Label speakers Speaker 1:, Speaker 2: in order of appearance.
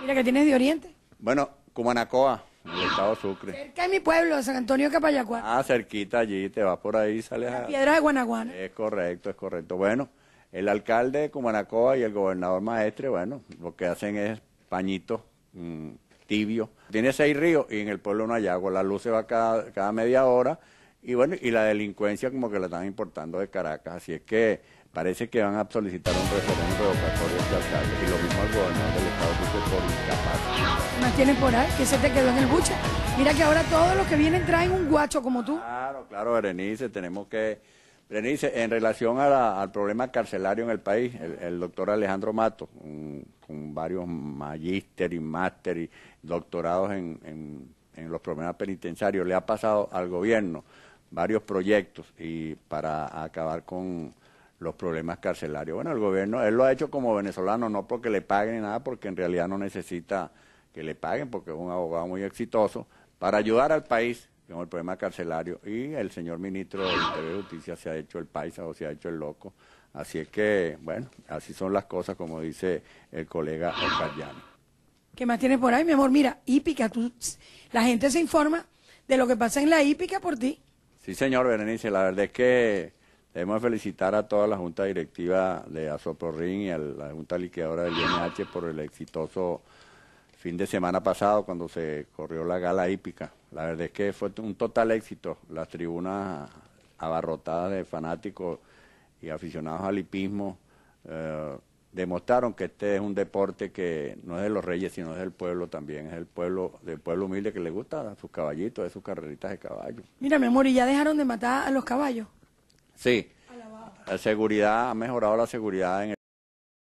Speaker 1: Mira, que tienes de Oriente?
Speaker 2: Bueno, Cumanacoa, en el estado Sucre.
Speaker 1: Cerca de mi pueblo, San Antonio Capayacua.
Speaker 2: Ah, cerquita allí, te vas por ahí, sales La Piedra
Speaker 1: de Guanaguana.
Speaker 2: Es correcto, es correcto. Bueno, el alcalde de Cumanacoa y el gobernador maestre, bueno, lo que hacen es pañito, mm, tibio Tiene seis ríos y en el pueblo no hay agua. La luz se va cada, media hora. Y bueno, y la delincuencia como que la están importando de Caracas. Así es que parece que van a solicitar un referéndum revocatorio de alcalde y lo mismo al gobernador del Estado.
Speaker 1: ¿Más por ahí? que se te quedó en el buche? Mira que ahora todos los que vienen traen un guacho como tú. Claro,
Speaker 2: claro, Berenice, tenemos que... Berenice, en relación al problema carcelario en el país, el, doctor Alejandro Mato, con varios magíster y máster y doctorados en, en los problemas penitenciarios, le ha pasado al gobierno varios proyectos y para acabar con los problemas carcelarios. Bueno, el gobierno, él lo ha hecho como venezolano, no porque le paguen nada, porque en realidad no necesita que le paguen, porque es un abogado muy exitoso, para ayudar al país con el problema carcelario. Y el señor ministro Interior de Justicia se ha hecho el paisa o se ha hecho el loco. Así es que, bueno, así son las cosas, como dice el colega Oscar
Speaker 1: ¿Qué más tienes por ahí, mi amor? Mira, hípica, tú, la gente se informa de lo que pasa en la hípica por ti.
Speaker 2: Sí, señor Berenice, la verdad es que Debemos felicitar a toda la Junta Directiva de Azoporrin y a la Junta Liqueadora del INH por el exitoso fin de semana pasado cuando se corrió la gala hípica. La verdad es que fue un total éxito. Las tribunas abarrotadas de fanáticos y aficionados al hipismo eh, demostraron que este es un deporte que no es de los reyes, sino es del pueblo también. Es el pueblo, del pueblo humilde que le gusta sus caballitos, de sus carreritas de caballo.
Speaker 1: Mira, mi amor, ¿y ya dejaron de matar a los caballos?
Speaker 2: Sí. La seguridad, ha mejorado la seguridad en